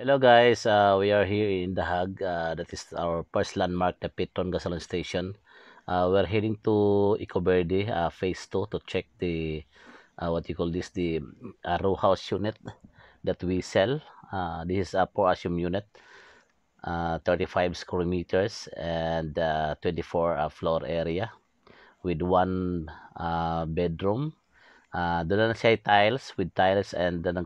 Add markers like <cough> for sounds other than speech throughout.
Hello guys, uh, we are here in The Uh, that is our first landmark, the Petron Gasoline Station. Uh, we're heading to Eco Verde uh, Phase 2 to check the, uh, what you call this, the uh, row house unit that we sell. Uh, this is a 4 assume unit, uh, 35 square meters and uh, 24 uh, floor area with one uh, bedroom. Uh, doon na siya tiles with tiles and uh, na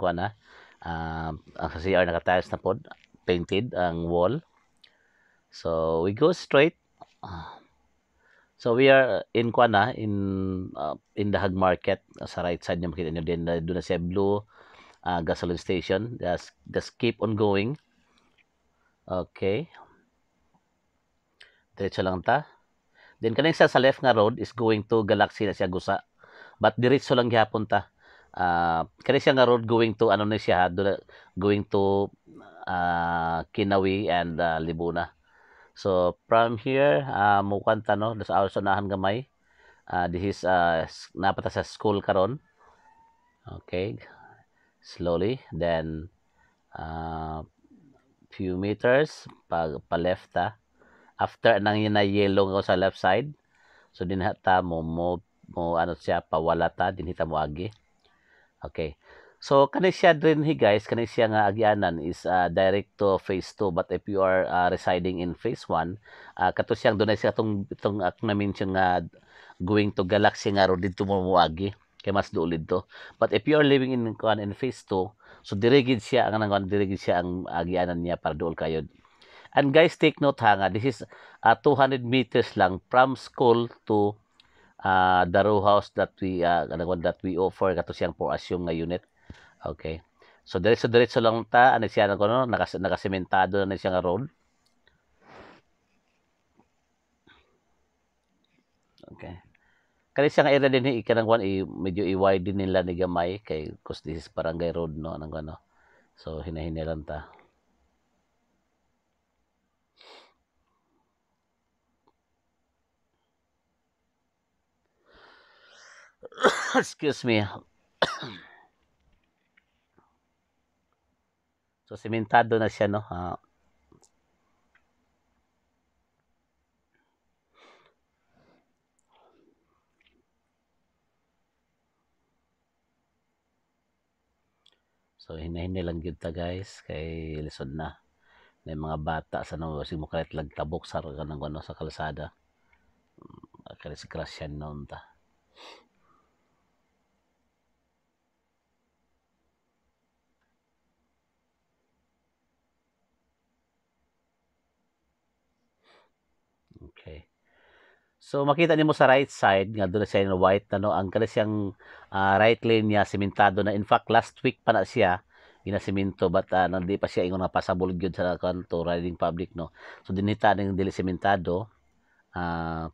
Uh, ang sa CR naka-tiles na pod, painted ang wall. So we go straight. So we are in Kwana in uh, in the Hag Market sa right side niyo makita niyo din uh, doon na sa blue uh, gasoline station. Just just keep on going. Okay. Diretso lang ta. Then kaning sa left nga road is going to Galaxy na siya gusa. But diretso lang gyapon ta uh, kani siya nga road going to ano ni siya going to uh, Kinawi and uh, Libuna. So from here uh, mukan tano sa aw sunahan gamay. Uh, this is uh, napata sa school karon. Okay. Slowly then uh, few meters pag pa left ta. After nang yun na yellow ko sa left side. So dinha ta mo mo mo ano siya pawala ta dinhita mo agi. Okay. So kani siya din hi guys, kani siya nga agyanan is uh, direct to phase 2 but if you are uh, residing in phase 1, uh, ah, kato siyang dunay siya tong itong uh, na mention nga going to galaxy nga ro didto mo muagi kay mas duolid to. But if you are living in kuan in phase 2, so dirigid siya ang nang dirigid siya ang agyanan niya para duol kayo. And guys, take note ha nga, this is uh, 200 meters lang from school to uh, the row house that we uh, that we offer kato siyang for assume nga unit okay so diretso diretso lang ta ano siya ano no nakas nakasementado na siya nga road okay kani siya nga area din ikanang eh, kwan i, eh, medyo i-widen nila ni gamay kay cause this is barangay road no anong ano so hinahinilan ta <coughs> excuse me <coughs> so sementado na siya no uh, So hinahinay lang gyud ta guys kay lisod na. May mga bata sa no si mukalit lang tabok sa kanang ano sa kalsada. Kalis crash yan noon ta. Okay. So makita nimo sa right side nga dula siya na white no ang kani siyang uh, right lane niya simentado na in fact last week pa na siya ina but uh, nandi pa siya ingon nga passable gyud sa kanto riding public no. So dinita ning dili simentado uh,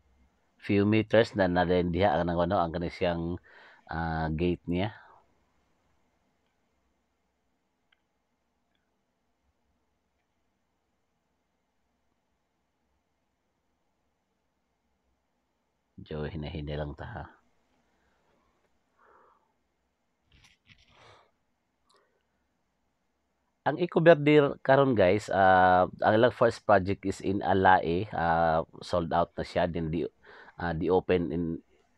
few meters na na diha ang ano ang kani siyang uh, gate niya medyo hinahinelang ta ha ang Ecoverde karon guys uh, ang ilang first project is in Alae uh, ah, sold out na siya din di uh, ah, the open in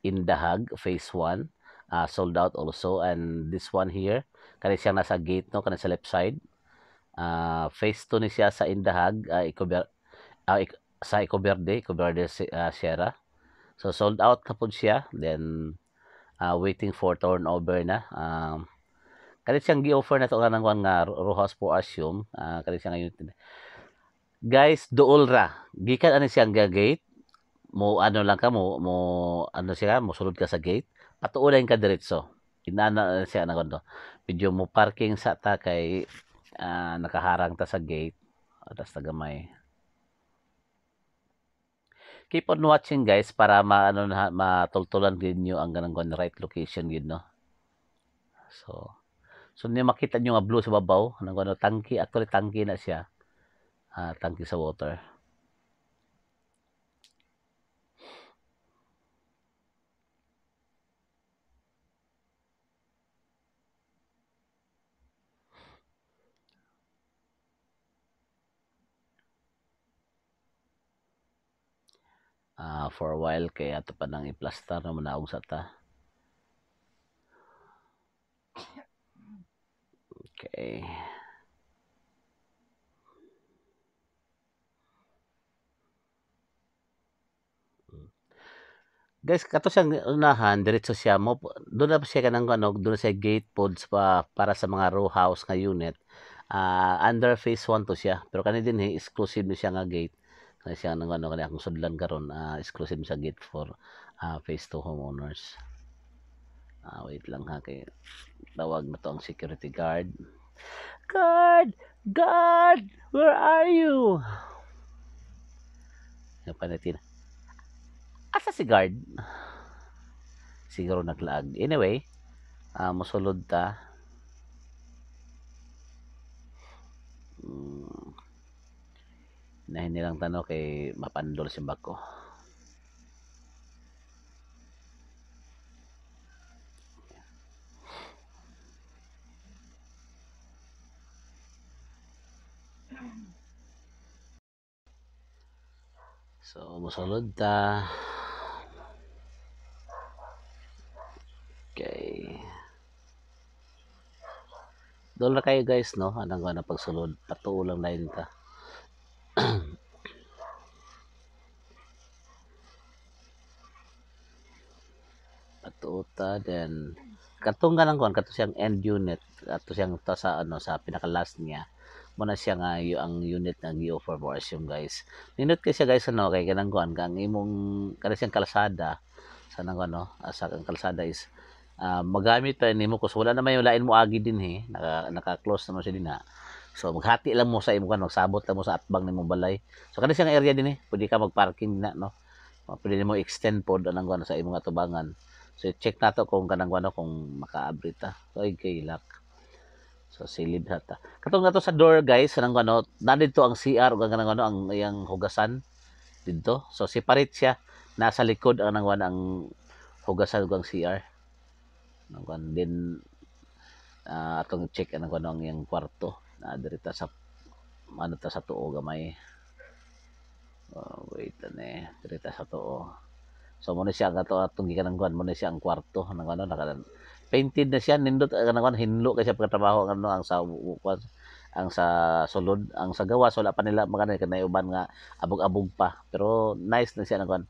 in Dahag phase 1 uh, sold out also and this one here kani siya nasa gate no kani sa left side uh, phase 2 ni siya sa Indahag uh, Ecoverde uh, sa Ecoverde Ecoverde uh, Sierra So sold out kapod siya then uh, waiting for turnover na. Um, kalit siyang gi-offer na to nga ng nga Rojas po assume. Uh, kalit siya ngayon. Guys, dool ra. Gikan ano siyang gate mo ano lang ka mo mo ano siya mo sulod ka sa gate patuulan ka diretso inana siya na kondo video mo parking sa ta kay uh, nakaharang ta sa gate atas tagamay keep on watching guys para maano na matultulan gid niyo ang ganang gun right location gid no so so niya makita niyo nga blue sa babaw nang ano tangki actually tangki na siya ah, tangki sa water uh, for a while kay ato pa nang i-plaster na manaog sa ta okay Guys, kato siyang unahan, diretso siya mo. Doon na pa siya kanang ano, doon na siya gate pods pa para sa mga row house nga unit. Uh, under phase 1 to siya. Pero kanin din, exclusive niya siya nga gate na siya nang ano kani akong sudlan karon uh, exclusive sa gate for uh, phase 2 homeowners uh, wait lang ha kay tawag na to ang security guard guard guard where are you napanatin asa si guard siguro naglaag anyway uh, masulod ta mm na hindi lang tano kay mapandol si bako so musulod ta okay doon na kayo guys no anong na pagsulod patuulang na lain ta ta then katong ganang kon kato siyang end unit ato siyang to sa ano sa pinaka last niya mo na siya nga yu, ang unit ng u offer for yung guys nindot kasi siya guys ano kay kanang kon kang imong kanang siyang kalsada sa nang ano sa kang kalsada is uh, magamit pa nimo kus wala naman yung lain mo agi din he naka, naka-close naman siya din ha so maghati lang mo sa imo kanang sabot lang mo sa atbang nimo balay so kanang siyang area din eh pwede ka magparking na no pwede mo extend pod anang kon sa imong atubangan So check nato kung kanang ano kung maka ta. Ah. So ay kay lock. So silid ha Katong nato sa door guys kanang ano na dito ang CR ug kanang ano ang iyang hugasan dito. So separate siya nasa likod ang ah, nang ang hugasan ug ang CR. Nang kan din uh, ah, atong check ang ano ang iyang kwarto na dirita sa ano ta sa tuo gamay. Oh, wait na ano eh. Dirita sa tuo. So mo siya ato to atong gikanang kuan mo siya ang kwarto nang ano nakalan. Painted na siya nindot ah, kanang kuan hinlo kay siya pagtrabaho ang ano ang sa kuan ang sa sulod ang sa gawas wala pa nila magana kanay uban nga abog-abog pa pero nice na siya nang kuan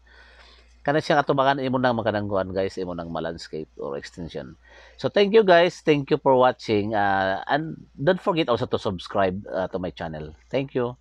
kana siya katubangan imo nang makanangguan guys imo nang landscape or extension so thank you guys thank you for watching uh, and don't forget also to subscribe uh, to my channel thank you